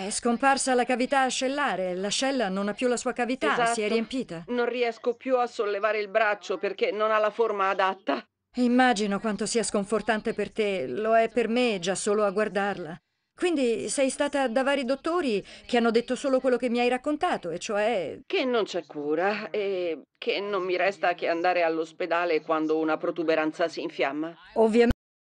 È scomparsa la cavità ascellare, l'ascella non ha più la sua cavità, esatto. si è esatto. riempita. Non riesco più a sollevare il braccio perché non ha la forma adatta. Immagino quanto sia sconfortante per te, lo è per me già solo a guardarla. Quindi sei stata da vari dottori che hanno detto solo quello che mi hai raccontato, e cioè... Che non c'è cura e che non mi resta che andare all'ospedale quando una protuberanza si infiamma. Ovviamente.